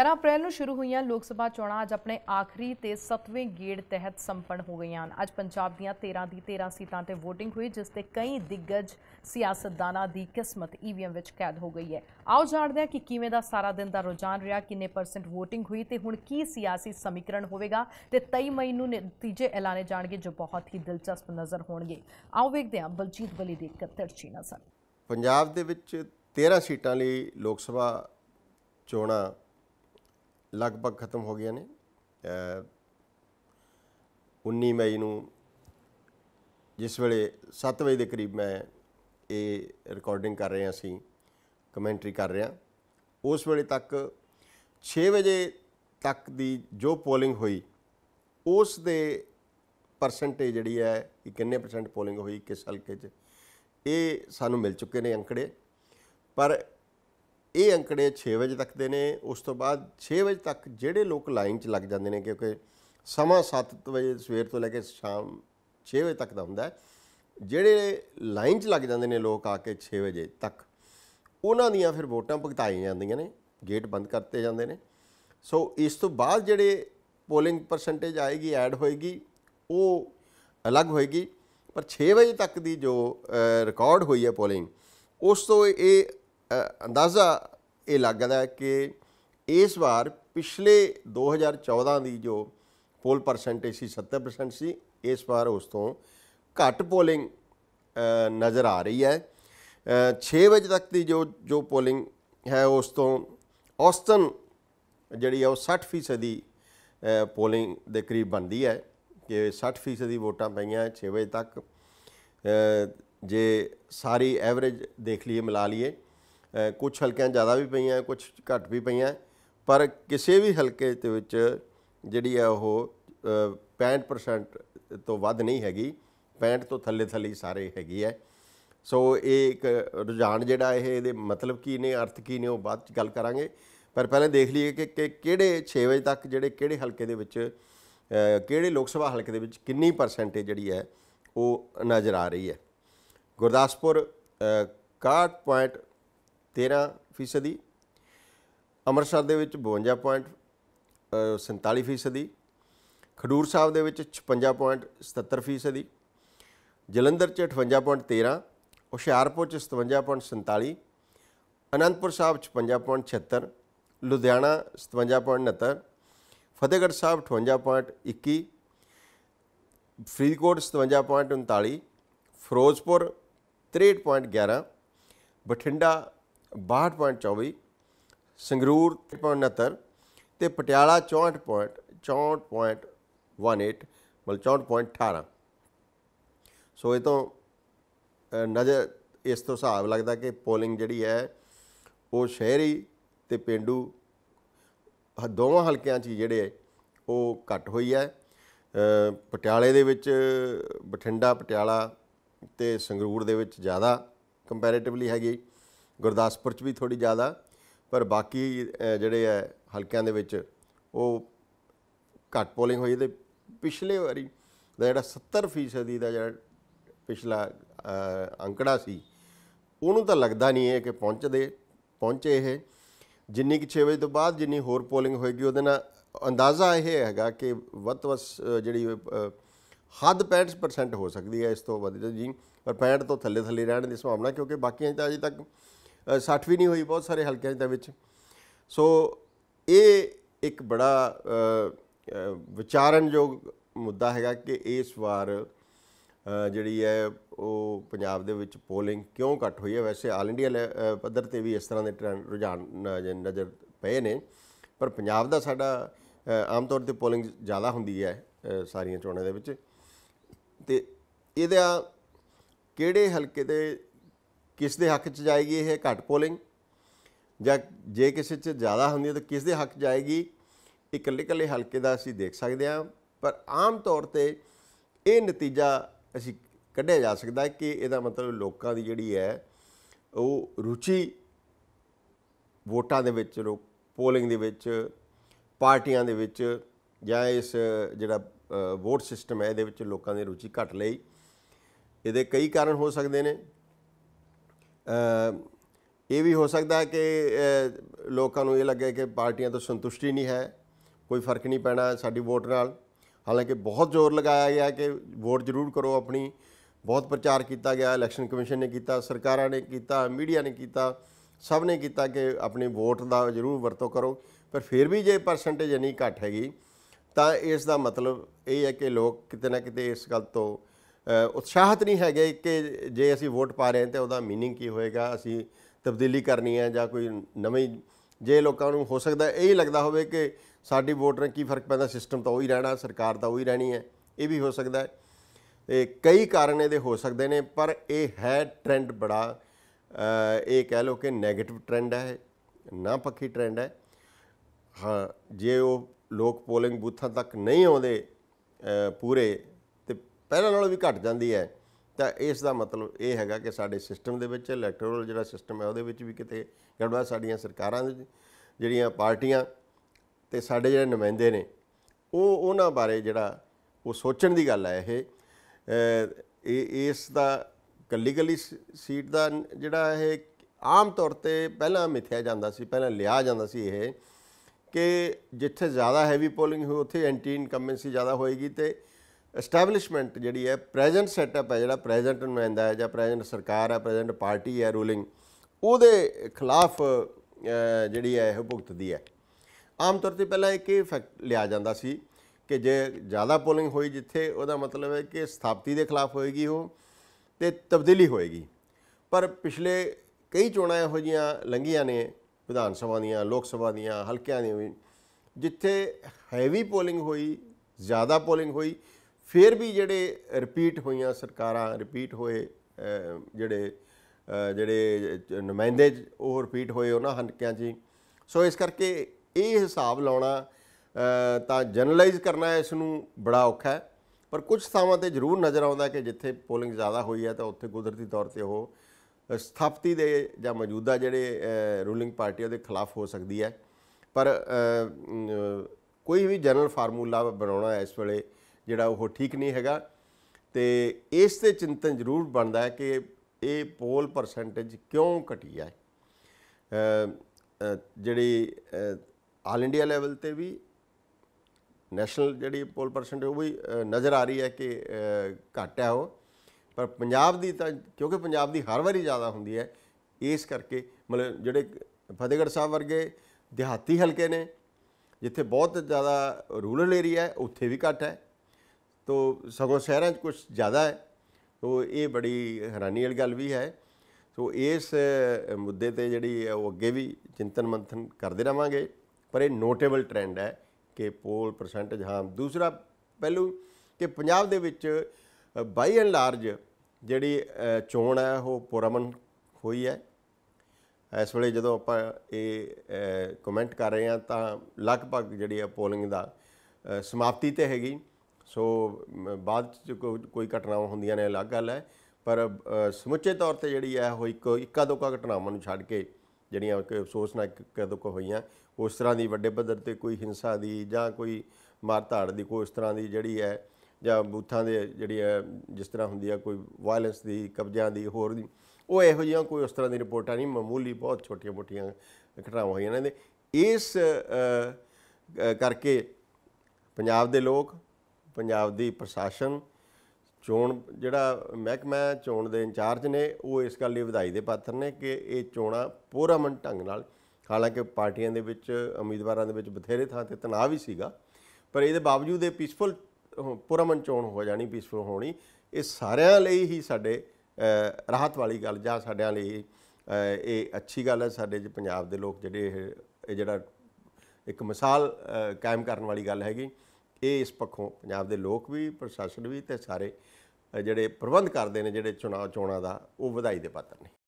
11 ਅਪ੍ਰੈਲ ਨੂੰ ਸ਼ੁਰੂ ਹੋਈਆਂ ਲੋਕ ਸਭਾ ਚੋਣਾਂ ਅੱਜ ਆਪਣੇ ਆਖਰੀ ਤੇ 7ਵੇਂ ਗੇੜ ਤਹਿਤ ਸੰਪੰਨ ਹੋ ਗਈਆਂ ਹਨ ਅੱਜ ਪੰਜਾਬ ਦੀਆਂ 13 ਦੀ 13 ਸੀਟਾਂ ਤੇ VOTING ਹੋਈ ਜਿਸ ਤੇ ਕਈ ਦਿੱਗਜ ਸਿਆਸਤਦਾਨਾਂ ਦੀ ਕਿਸਮਤ EVM ਵਿੱਚ ਕੈਦ ਹੋ ਗਈ ਹੈ ਆਓ ਜਾਣਦੇ ਹਾਂ ਕਿ ਕਿਵੇਂ ਦਾ ਸਾਰਾ ਦਿਨ ਦਾ ਰੁਝਾਨ ਰਿਹਾ ਕਿੰਨੇ ਪਰਸੈਂਟ VOTING ਹੋਈ ਤੇ ਹੁਣ ਕੀ ਸਿਆਸੀ ਸਮੀਕਰਨ ਹੋਵੇਗਾ ਤੇ 23 ਮਈ ਨੂੰ ਨਤੀਜੇ ਐਲਾਨੇ ਜਾਣਗੇ ਜੋ ਬਹੁਤ ਹੀ ਦਿਲਚਸਪ ਨਜ਼ਰ ਹੋਣਗੇ ਆਓ ਵੇਖਦੇ ਹਾਂ ਬਲਜੀਤ ਬਲੀ ਦੀ 71 ਨਜ਼ਰ ਪੰਜਾਬ ਦੇ ਵਿੱਚ 13 ਸੀਟਾਂ ਲਈ ਲੋਕ ਸਭਾ ਚੋਣਾਂ ਲਗਭਗ ਖਤਮ ਹੋ ਗਏ ਨੇ 19 ਮਈ ਨੂੰ ਜਿਸ ਵੇਲੇ 7 ਵਜੇ ਦੇ ਕਰੀਬ ਮੈਂ ਇਹ ਰਿਕਾਰਡਿੰਗ ਕਰ ਰਹੇ ਹਾਂ ਅਸੀਂ ਕਮੈਂਟਰੀ ਕਰ ਰਹੇ ਉਸ ਵੇਲੇ ਤੱਕ 6 ਵਜੇ ਤੱਕ ਦੀ ਜੋ ਪੋਲਿੰਗ ਹੋਈ ਉਸ ਦੇ ਪਰਸੈਂਟੇਜ ਜਿਹੜੀ ਹੈ ਕਿ ਕਿੰਨੇ ਪਰਸੈਂਟ ਪੋਲਿੰਗ ਹੋਈ ਕਿਸ ਹਲਕੇ 'ਚ ਇਹ ਸਾਨੂੰ ਮਿਲ ਚੁੱਕੇ ਨੇ ਅੰਕੜੇ ਪਰ ਇਹ ਅੰਕੜੇ 6 ਵਜੇ ਤੱਕ ਦੇ ਨੇ ਉਸ ਤੋਂ ਬਾਅਦ 6 ਵਜੇ ਤੱਕ ਜਿਹੜੇ ਲੋਕ ਲਾਈਨ 'ਚ ਲੱਗ ਜਾਂਦੇ ਨੇ ਕਿਉਂਕਿ ਸਮਾਂ 7 ਵਜੇ ਸਵੇਰ ਤੋਂ ਲੈ ਕੇ ਸ਼ਾਮ 6 ਵਜੇ ਤੱਕ ਦਾ ਹੁੰਦਾ ਜਿਹੜੇ ਲਾਈਨ 'ਚ ਲੱਗ ਜਾਂਦੇ ਨੇ ਲੋਕ ਆ ਕੇ 6 ਵਜੇ ਤੱਕ ਉਹਨਾਂ ਦੀਆਂ ਫਿਰ ਵੋਟਾਂ ਭੁਗਤਾਈਆਂ ਜਾਂਦੀਆਂ ਨੇ ਗੇਟ ਬੰਦ ਕਰਤੇ ਜਾਂਦੇ ਨੇ ਸੋ ਇਸ ਤੋਂ ਬਾਅਦ ਜਿਹੜੇ ਪੋਲਿੰਗ ਪਰਸੈਂਟੇਜ ਆਏਗੀ ਐਡ ਹੋਏਗੀ ਉਹ ਅਲੱਗ ਹੋਏਗੀ ਪਰ 6 ਵਜੇ ਤੱਕ ਦੀ ਜੋ ਰਿਕਾਰਡ ਹੋਈ ਹੈ ਪੋਲਿੰਗ ਉਸ ਤੋਂ ਇਹ ਅੰਦਾਜ਼ਾ ਇਹ ਲੱਗਦਾ ਕਿ ਇਸ ਵਾਰ ਪਿਛਲੇ 2014 ਦੀ ਜੋ ਪੋਲ ਪਰਸੈਂਟੇਜ ਸੀ 70% ਸੀ ਇਸ ਵਾਰ ਉਸ ਤੋਂ ਘੱਟ ਪੋਲਿੰਗ ਨਜ਼ਰ ਆ ਰਹੀ ਹੈ 6 ਵਜੇ ਤੱਕ ਦੀ ਜੋ ਜੋ ਪੋਲਿੰਗ ਹੈ ਉਸ ਤੋਂ ਔਸਤਨ ਜਿਹੜੀ ਹੈ ਉਹ 60% ਦੀ ਪੋਲਿੰਗ ਦੇ ਕਰੀਬ ਬਣਦੀ ਹੈ ਕਿ 60% ਦੀ ਵੋਟਾਂ ਪਈਆਂ 6 ਵਜੇ ਤੱਕ ਜੇ ਸਾਰੀ ਐਵਰੇਜ ਦੇਖ ਲਈਏ ਮਿਲਾ ਲਈਏ ਕੁਝ ਹਲਕਿਆਂ ਜ਼ਿਆਦਾ ਵੀ ਪਈਆਂ ਕੁਝ ਘੱਟ ਵੀ ਪਈਆਂ ਪਰ ਕਿਸੇ ਵੀ ਹਲਕੇ ਦੇ ਵਿੱਚ ਜਿਹੜੀ ਆ ਉਹ 65% ਤੋਂ ਵੱਧ ਨਹੀਂ ਹੈਗੀ 65 ਤੋਂ ਥੱਲੇ ਥੱਲੇ ਸਾਰੇ ਹੈਗੀ ਹੈ ਸੋ ਇਹ ਇੱਕ ਰੁਝਾਨ ਜਿਹੜਾ ਇਹ ਇਹਦੇ ਮਤਲਬ ਕੀ ਨੇ ਅਰਥ ਕੀ ਨੇ ਉਹ ਬਾਅਦ ਚ ਗੱਲ ਕਰਾਂਗੇ ਪਰ ਪਹਿਲਾਂ ਦੇਖ ਲਈਏ ਕਿ ਕਿਹੜੇ 6 ਵਜੇ ਤੱਕ ਜਿਹੜੇ ਕਿਹੜੇ ਹਲਕੇ ਦੇ ਵਿੱਚ ਕਿਹੜੇ ਲੋਕ ਸਭਾ ਹਲਕੇ ਦੇ ਵਿੱਚ ਕਿੰਨੀ ਪਰਸੈਂਟੇਜ ਜਿਹੜੀ ਹੈ ਉਹ ਨਜ਼ਰ ਆ ਰਹੀ ਹੈ ਗੁਰਦਾਸਪੁਰ 13 ਫੀਸਦੀ ਅੰਮ੍ਰਿਤਸਰ ਦੇ ਵਿੱਚ 52.47 ਫੀਸਦੀ ਖਡੂਰ ਸਾਹਿਬ ਦੇ ਵਿੱਚ 56.77 ਫੀਸਦੀ ਜਲੰਧਰ 'ਚ 58.13 ਹੁਸ਼ਿਆਰਪੁਰ 'ਚ 57.47 ਅਨੰਦਪੁਰ ਸਾਹਿਬ 55.76 ਲੁਧਿਆਣਾ 57.69 ਫਤਿਹਗੜ੍ਹ ਸਾਹਿਬ 58.21 ਫਰੀਦਕੋਟ 57.39 ਫਿਰੋਜ਼ਪੁਰ 63.11 ਬਠਿੰਡਾ 62.24 ਸੰਗਰੂਰ 63.69 ਤੇ ਪਟਿਆਲਾ 64.64.18 ਮਲ 64.18 ਸੋ ਇਹ ਤੋਂ ਨਜ਼ਰ ਇਸ ਤੋਂ ਹਿਸਾਬ ਲੱਗਦਾ ਕਿ ਪੋਲਿੰਗ ਜਿਹੜੀ ਹੈ ਉਹ ਸ਼ਹਿਰੀ ਤੇ ਪਿੰਡੂ ਦੋਵਾਂ ਹਲਕਿਆਂ 'ਚ ਜਿਹੜੇ ਉਹ ਘਟ ਹੋਈ ਹੈ ਪਟਿਆਲੇ ਦੇ ਵਿੱਚ ਬਠਿੰਡਾ ਪਟਿਆਲਾ ਤੇ ਸੰਗਰੂਰ ਦੇ ਵਿੱਚ ਜ਼ਿਆਦਾ ਕੰਪੈਰੀਟਿਵਲੀ ਹੈਗੀ ਗੁਰਦਾਸਪੁਰ 'ਚ ਵੀ ਥੋੜੀ ਜ਼ਿਆਦਾ ਪਰ ਬਾਕੀ ਜਿਹੜੇ ਹੈ ਹਲਕਿਆਂ ਦੇ ਵਿੱਚ ਉਹ ਘੱਟ ਪੋਲਿੰਗ ਹੋਈ ਤੇ ਪਿਛਲੇ ਵਾਰੀ ਦਾ ਜਿਹੜਾ 70% ਦਾ ਜਿਹੜਾ ਪਿਛਲਾ ਅੰਕੜਾ ਸੀ ਉਹਨੂੰ ਤਾਂ ਲੱਗਦਾ ਨਹੀਂ ਹੈ ਕਿ ਪਹੁੰਚਦੇ ਪਹੁੰਚੇ ਇਹ ਜਿੰਨੀ ਕਿ 6 ਵਜੇ ਤੋਂ ਬਾਅਦ ਜਿੰਨੀ ਹੋਰ ਪੋਲਿੰਗ ਹੋਏਗੀ ਉਹਦੇ ਨਾਲ ਅੰਦਾਜ਼ਾ ਇਹ ਹੈਗਾ ਕਿ ਵੱਧ ਵੱਸ ਜਿਹੜੀ ਹੱਦ 65% ਹੋ ਸਕਦੀ ਹੈ ਇਸ ਤੋਂ ਵੱਧ ਜੀ ਪਰ 65 ਤੋਂ ਥੱਲੇ ਥੱਲੇ ਰਹਿਣ ਦੀ ਸੰਭਾਵਨਾ ਕਿਉਂਕਿ ਬਾਕੀਆਂ ਤਾਂ ਅਜੇ ਤੱਕ 60 ਵੀ ਨਹੀਂ ਹੋਈ ਬਹੁਤ ਸਾਰੇ ਹਲਕਿਆਂ ਦੇ ਵਿੱਚ ਸੋ ਇਹ ਇੱਕ ਬੜਾ ਵਿਚਾਰਨਯੋਗ ਮੁੱਦਾ ਹੈਗਾ ਕਿ ਇਸ ਵਾਰ ਜਿਹੜੀ ਹੈ ਉਹ ਪੰਜਾਬ ਦੇ ਵਿੱਚ ਪੋਲਿੰਗ ਕਿਉਂ ਘਟ ਹੋਈ ਹੈ ਵੈਸੇ ਆਲ ਇੰਡੀਆ ਪੱਧਰ ਤੇ ਵੀ ਇਸ ਤਰ੍ਹਾਂ ਦੇ ਰੁਝਾਨ ਨਜ਼ਰ ਪਏ ਨੇ ਪਰ ਪੰਜਾਬ ਦਾ ਸਾਡਾ ਆਮ ਤੌਰ ਤੇ ਪੋਲਿੰਗ ਜ਼ਿਆਦਾ ਹੁੰਦੀ ਹੈ ਸਾਰੀਆਂ ਚੋਣਾਂ ਦੇ ਵਿੱਚ ਤੇ ਇਹਦਾ ਕਿਹੜੇ ਹਲਕੇ ਦੇ ਕਿਸ ਦੇ ਹੱਕ 'ਚ ਜਾਏਗੀ ਇਹ ਘੱਟ ਪੋਲਿੰਗ ਜਾਂ ਜੇ ਕਿਸੇ 'ਚ ਜ਼ਿਆਦਾ ਹੁੰਦੀ ਹੈ ਤਾਂ ਕਿਸ ਦੇ ਹੱਕ ਜਾਏਗੀ ਇਕੱਲੇ ਇਕੱਲੇ ਹਲਕੇ ਦਾ ਅਸੀਂ ਦੇਖ ਸਕਦੇ ਹਾਂ ਪਰ ਆਮ ਤੌਰ ਤੇ ਇਹ ਨਤੀਜਾ ਅਸੀਂ ਕੱਢਿਆ ਜਾ ਸਕਦਾ ਹੈ ਕਿ ਇਹਦਾ ਮਤਲਬ ਲੋਕਾਂ ਦੀ ਜਿਹੜੀ ਹੈ ਉਹ ਰੁਚੀ ਵੋਟਾਂ ਦੇ ਵਿੱਚ ਲੋਕ ਪੋਲਿੰਗ ਦੇ ਵਿੱਚ ਪਾਰਟੀਆਂ ਦੇ ਵਿੱਚ ਜਾਂ ਇਸ ਜਿਹੜਾ ਵੋਟ ਸਿਸਟਮ ਹੈ ਇਹਦੇ ਵਿੱਚ ਲੋਕਾਂ ਦੀ ਰੁਚੀ ਘਟ ਲਈ ਇਹਦੇ ਕਈ ਕਾਰਨ ਹੋ ਸਕਦੇ ਨੇ ਇਹ ਵੀ ਹੋ ਸਕਦਾ ਹੈ ਕਿ ਲੋਕਾਂ ਨੂੰ ਇਹ ਲੱਗੇ ਕਿ ਪਾਰਟੀਆਂ ਤੋਂ ਸੰਤੁਸ਼ਟੀ ਨਹੀਂ ਹੈ ਕੋਈ ਫਰਕ ਨਹੀਂ ਪੈਣਾ ਸਾਡੀ ਵੋਟ ਨਾਲ ਹਾਲਾਂਕਿ ਬਹੁਤ ਜ਼ੋਰ ਲਗਾਇਆ ਗਿਆ ਕਿ ਵੋਟ ਜ਼ਰੂਰ ਕਰੋ ਆਪਣੀ ਬਹੁਤ ਪ੍ਰਚਾਰ ਕੀਤਾ ਗਿਆ ਇਲੈਕਸ਼ਨ ਕਮਿਸ਼ਨ ਨੇ ਕੀਤਾ ਸਰਕਾਰਾਂ ਨੇ ਕੀਤਾ ਮੀਡੀਆ ਨੇ ਕੀਤਾ ਸਭ ਨੇ ਕੀਤਾ ਕਿ ਆਪਣੀ ਵੋਟ ਦਾ ਜ਼ਰੂਰ ਵਰਤੋਂ ਕਰੋ ਪਰ ਫਿਰ ਵੀ ਜੇ ਪਰਸੈਂਟੇਜ ਨਹੀਂ ਘਟ ਹੈਗੀ ਤਾਂ ਇਸ ਦਾ ਮਤਲਬ ਇਹ ਹੈ ਕਿ ਲੋਕ ਕਿਤੇ ਨਾ ਕਿਤੇ ਇਸ ਗੱਲ ਤੋਂ ਉਤਸ਼ਾਹਤ ਨਹੀਂ ਹੈਗੇ ਕਿ ਜੇ ਅਸੀਂ ਵੋਟ ਪਾ ਰਹੇ ਹਾਂ ਤੇ ਉਹਦਾ मीनिंग ਕੀ ਹੋਏਗਾ ਅਸੀਂ ਤਬਦੀਲੀ ਕਰਨੀ ਹੈ ਜਾਂ ਕੋਈ ਨਵੀਂ ਜੇ ਲੋਕਾਂ ਨੂੰ ਹੋ ਸਕਦਾ ਇਹ ਹੀ ਲੱਗਦਾ ਹੋਵੇ ਕਿ ਸਾਡੀ ਵੋਟ ਨਾਲ ਕੀ ਫਰਕ ਪੈਂਦਾ ਸਿਸਟਮ ਤਾਂ ਉਹੀ ਰਹਿਣਾ ਸਰਕਾਰ ਤਾਂ ਉਹੀ ਰਹਿਣੀ ਹੈ ਇਹ ਵੀ ਹੋ ਸਕਦਾ ਹੈ ਤੇ ਕਈ ਕਾਰਨ ਇਹਦੇ ਹੋ ਸਕਦੇ ਨੇ ਪਰ ਇਹ ਹੈ ਟ੍ਰੈਂਡ ਬੜਾ ਇਹ ਕਹਿ ਲੋ ਕਿ 네ਗੇਟਿਵ ਟ੍ਰੈਂਡ ਹੈ ਨਾ ਪੱਕੀ ਟ੍ਰੈਂਡ ਹੈ ਹਾਂ ਜੇ ਉਹ ਲੋਕ ਪੋਲਿੰਗ ਬੂਥਾਂ ਤੱਕ ਨਹੀਂ ਆਉਂਦੇ ਪੂਰੇ ਪਹਿਲਾਂ ਨਾਲੋਂ ਵੀ ਘਟ ਜਾਂਦੀ ਹੈ ਤਾਂ ਇਸ ਦਾ ਮਤਲਬ ਇਹ ਹੈਗਾ ਕਿ ਸਾਡੇ ਸਿਸਟਮ ਦੇ ਵਿੱਚ ਇਲੈਕਟੋਰਲ ਜਿਹੜਾ ਸਿਸਟਮ ਹੈ ਉਹਦੇ ਵਿੱਚ ਵੀ ਕਿਤੇ ਗੜਵਾ ਸਾਡੀਆਂ ਸਰਕਾਰਾਂ ਦੇ ਜਿਹੜੀਆਂ ਪਾਰਟੀਆਂ ਤੇ ਸਾਡੇ ਜਿਹੜੇ ਨੁਮਾਇੰਦੇ ਨੇ ਉਹ ਉਹਨਾਂ ਬਾਰੇ ਜਿਹੜਾ ਉਹ ਸੋਚਣ ਦੀ ਗੱਲ ਹੈ ਇਹ ਇਹ ਇਸ ਦਾ ਕੱਲੀ ਕੱਲੀ ਸੀਟ ਦਾ ਜਿਹੜਾ ਇਹ ਆਮ ਤੌਰ ਤੇ ਪਹਿਲਾਂ ਮਿਥਿਆ ਜਾਂਦਾ ਸੀ ਪਹਿਲਾਂ ਲਿਆ ਜਾਂਦਾ ਸੀ ਇਹ ਕਿ ਜਿੱਥੇ ਜ਼ਿਆਦਾ ਹੈਵੀ ਪੋਲਿੰਗ ਹੋਵੇ ਉੱਥੇ ਐਂਟੀ ਇਨਕਮਬੈਂਸੀ ਜ਼ਿਆਦਾ ਹੋਏਗੀ ਤੇ ਐਸਟੈਬਲਿਸ਼ਮੈਂਟ ਜਿਹੜੀ ਹੈ ਪ੍ਰੈਜ਼ੈਂਟ ਸੈਟਅਪ ਹੈ ਜਿਹੜਾ ਪ੍ਰੈਜ਼ੈਂਟ ਨੁਮਾਇੰਦਾ ਹੈ ਜਾਂ ਪ੍ਰੈਜ਼ੈਂਟ ਸਰਕਾਰ ਹੈ ਪ੍ਰੈਜ਼ੈਂਟ ਪਾਰਟੀ ਹੈ ਰੂਲਿੰਗ ਉਹਦੇ ਖਿਲਾਫ ਜਿਹੜੀ ਹੈ ਇਹ ਭੁਗਤਦੀ ਹੈ ਆਮ ਤੌਰ ਤੇ ਪਹਿਲਾਂ ਇੱਕ ਇਹ ਲਿਆ ਜਾਂਦਾ ਸੀ ਕਿ ਜੇ ਜ਼ਿਆਦਾ ਪੋਲਿੰਗ ਹੋਈ ਜਿੱਥੇ ਉਹਦਾ ਮਤਲਬ ਹੈ ਕਿ ਸਥਾਪਤੀ ਦੇ ਖਿਲਾਫ ਹੋਏਗੀ ਉਹ ਤੇ ਤਬਦੀਲੀ ਹੋਏਗੀ ਪਰ ਪਿਛਲੇ ਕਈ ਚੋਣਾਂ ਇਹੋ ਜੀਆਂ ਲੰਗੀਆਂ ਨੇ ਵਿਧਾਨ ਸਭਾ ਦੀਆਂ ਲੋਕ ਸਭਾ ਦੀਆਂ ਹਲਕਿਆਂ ਦੀਆਂ ਜਿੱਥੇ ਹੈਵੀ ਪੋਲਿੰਗ ਹੋਈ ਜ਼ਿਆਦਾ ਪੋਲਿੰਗ ਹੋਈ ਫਿਰ ਵੀ ਜਿਹੜੇ ਰਿਪੀਟ ਹੋਈਆਂ ਸਰਕਾਰਾਂ ਰਿਪੀਟ ਹੋਏ ਜਿਹੜੇ ਜਿਹੜੇ ਨੁਮਾਇੰਦੇ ਉਹ ਰਿਪੀਟ ਹੋਏ ਉਹਨਾਂ ਹਨਕਿਆਂ 'ਚ ਸੋ ਇਸ ਕਰਕੇ ਇਹ ਹਿਸਾਬ ਲਾਉਣਾ ਤਾਂ ਜਨਰਲਾਈਜ਼ ਕਰਨਾ ਇਸ ਨੂੰ ਬੜਾ ਔਖਾ ਹੈ ਪਰ ਕੁਝ ਥਾਵਾਂ ਤੇ ਜ਼ਰੂਰ ਨਜ਼ਰ ਆਉਂਦਾ ਕਿ ਜਿੱਥੇ ਪੋਲਿੰਗ ਜ਼ਿਆਦਾ ਹੋਈ ਹੈ ਤਾਂ ਉੱਥੇ ਕੁਦਰਤੀ ਤੌਰ ਤੇ ਉਹ ਸਥਾਪਤੀ ਦੇ ਜਾਂ ਮੌਜੂਦਾ ਜਿਹੜੇ ਰੂਲਿੰਗ ਪਾਰਟੀ ਉਹਦੇ ਖਿਲਾਫ ਹੋ ਸਕਦੀ ਹੈ ਪਰ ਕੋਈ ਵੀ ਜਨਰਲ ਫਾਰਮੂਲਾ ਬਣਾਉਣਾ ਇਸ ਵੇਲੇ ਜਿਹੜਾ ਉਹ ਠੀਕ ਨਹੀਂ ਹੈਗਾ ਤੇ ਇਸ ਤੇ ਚਿੰਤਨ ਜ਼ਰੂਰ ਬਣਦਾ ਹੈ ਕਿ ਇਹ ਪੋਲ ਪਰਸੈਂਟੇਜ ਕਿਉਂ ਘਟੀ ਹੈ ਜਿਹੜੀ ਆਲ ਇੰਡੀਆ ਲੈਵਲ ਤੇ ਵੀ ਨੈਸ਼ਨਲ ਜਿਹੜੀ ਪੋਲ ਪਰਸੈਂਟੇਜ ਉਹ ਵੀ ਨਜ਼ਰ ਆ ਰਹੀ ਹੈ ਕਿ ਘਟ ਹੈ ਉਹ ਪਰ ਪੰਜਾਬ ਦੀ ਤਾਂ ਕਿਉਂਕਿ ਪੰਜਾਬ ਦੀ ਹਰ ਵਾਰੀ ਜ਼ਿਆਦਾ ਹੁੰਦੀ ਹੈ ਇਸ ਕਰਕੇ ਮਤਲਬ ਜਿਹੜੇ ਫਤਿਹਗੜ੍ਹ ਸਾਹਿਬ ਵਰਗੇ ਦਿਹਾਤੀ ਹਲਕੇ ਨੇ ਜਿੱਥੇ ਬਹੁਤ ਜ਼ਿਆਦਾ ਰੂਰਲ ਏਰੀਆ ਹੈ ਉੱਥੇ ਵੀ ਘਟ ਹੈ ਤੋ ਸਗੋਂ ਸ਼ਹਿਰਾਂ 'ਚ ਕੁਝ ਜ਼ਿਆਦਾ ਹੈ ਤੋ ਇਹ ਬੜੀ ਹੈਰਾਨੀ ਵਾਲੀ ਗੱਲ ਵੀ ਹੈ ਸੋ ਇਸ ਮੁੱਦੇ ਤੇ ਜਿਹੜੀ ਉਹ ਅੱਗੇ ਵੀ ਚਿੰਤਨ ਮੰਥਨ ਕਰਦੇ ਰਵਾਂਗੇ ਪਰ ਇਹ ਨੋਟੇਬਲ ਟ੍ਰੈਂਡ ਹੈ ਕਿ ਪੋਲ ਪਰਸੈਂਟੇਜ ਹਾਂ ਦੂਸਰਾ ਪਹਿਲੂ ਕਿ ਪੰਜਾਬ ਦੇ ਵਿੱਚ ਬਾਈ ਐਂਡ ਲਾਰਜ ਜਿਹੜੀ ਚੋਣ ਹੈ ਉਹ ਪੁਰਮਨ ਹੋਈ ਹੈ ਇਸ ਵੇਲੇ ਜਦੋਂ ਆਪਾਂ ਇਹ ਕਮੈਂਟ ਕਰ ਰਹੇ ਹਾਂ ਤਾਂ ਲਗਭਗ ਜਿਹੜੀ ਹੈ ਪੋਲਿੰਗ ਦਾ ਸਮਾਪਤੀ ਤੇ ਹੈਗੀ ਸੋ ਬਾਅਦ ਚ ਕੋਈ ਘਟਨਾਵਾਂ ਹੁੰਦੀਆਂ ਨੇ ਅਲੱਗ ਗੱਲ ਹੈ ਪਰ ਸਮੁੱਚੇ ਤੌਰ ਤੇ ਜਿਹੜੀ ਹੈ ਹੋਈ ਕੋ ਇੱਕਾ ਦੋਕਾ ਘਟਨਾਵਾਂ ਨੂੰ ਛੱਡ ਕੇ ਜਿਹੜੀਆਂ ਕਿ ਅਫਸੋਸਨਾਕ ਇੱਕ ਦੋਕ ਹੋਈਆਂ ਉਸ ਤਰ੍ਹਾਂ ਦੀ ਵੱਡੇ ਪੱਧਰ ਤੇ ਕੋਈ ਹਿੰਸਾ ਦੀ ਜਾਂ ਕੋਈ ਧਾੜ ਦੀ ਕੋਈ ਇਸ ਤਰ੍ਹਾਂ ਦੀ ਜਿਹੜੀ ਹੈ ਜਾਂ ਬੂਥਾਂ ਦੇ ਜਿਹੜੀ ਹੈ ਜਿਸ ਤਰ੍ਹਾਂ ਹੁੰਦੀ ਹੈ ਕੋਈ ਵਾਇਲੈਂਸ ਦੀ ਕਬਜ਼ਿਆਂ ਦੀ ਹੋਰ ਦੀ ਉਹ ਇਹੋ ਜਿਹੀਆਂ ਕੋਈ ਉਸ ਤਰ੍ਹਾਂ ਦੀ ਰਿਪੋਰਟਾਂ ਨਹੀਂ ਮਾਮੂਲੀ ਬਹੁਤ ਛੋਟੀਆਂ-ਮੋਟੀਆਂ ਘਟਨਾਵਾਂ ਹੋਈਆਂ ਨੇ ਇਸ ਕਰਕੇ ਪੰਜਾਬ ਦੇ ਲੋਕ ਪੰਜਾਬ ਦੀ ਪ੍ਰਸ਼ਾਸਨ ਚੋਣ ਜਿਹੜਾ ਮਹਿਕਮਾ ਚੋਣ ਦੇ ਇੰਚਾਰਜ ਨੇ ਉਹ ਇਸ ਗੱਲ ਲਈ ਵਧਾਈ ਦੇ ਪਾਤਰ ਨੇ ਕਿ ਇਹ ਚੋਣਾਂ ਪੂਰਾਮਨ ਢੰਗ ਨਾਲ ਹਾਲਾਂਕਿ ਪਾਰਟੀਆਂ ਦੇ ਵਿੱਚ ਉਮੀਦਵਾਰਾਂ ਦੇ ਵਿੱਚ ਬਥੇਰੇ ਥਾਂ ਤੇ ਤਣਾਅ ਵੀ ਸੀਗਾ ਪਰ ਇਹਦੇ ਬਾਵਜੂਦ ਇਹ ਪੀਸਫੁਲ ਪੂਰਾਮਨ ਚੋਣ ਹੋ ਜਾਣੀ ਪੀਸਫੁਲ ਹੋਣੀ ਇਹ ਸਾਰਿਆਂ ਲਈ ਹੀ ਸਾਡੇ ਰਾਹਤ ਵਾਲੀ ਗੱਲ ਜਾਂ ਸਾਡਿਆਂ ਲਈ ਇਹ ਅੱਛੀ ਗੱਲ ਹੈ ਸਾਡੇ ਜ ਪੰਜਾਬ ਦੇ ਲੋਕ ਜਿਹੜੇ ਇਹ ਜਿਹੜਾ ਇੱਕ ਮਿਸਾਲ ਕਾਇਮ ਕਰਨ ਵਾਲੀ ਗੱਲ ਹੈਗੀ ਇਹ ਇਸ ਪੱਖੋਂ ਪੰਜਾਬ ਦੇ ਲੋਕ ਵੀ ਪ੍ਰਸ਼ਾਸਨ ਵੀ ਤੇ ਸਾਰੇ ਜਿਹੜੇ ਪ੍ਰਬੰਧ ਕਰਦੇ ਨੇ ਜਿਹੜੇ ਚੋਣਾਂ ਚੋਣਾਂ ਦਾ ਉਹ ਵਧਾਈ ਦੇ ਪਾਤਰ ਨੇ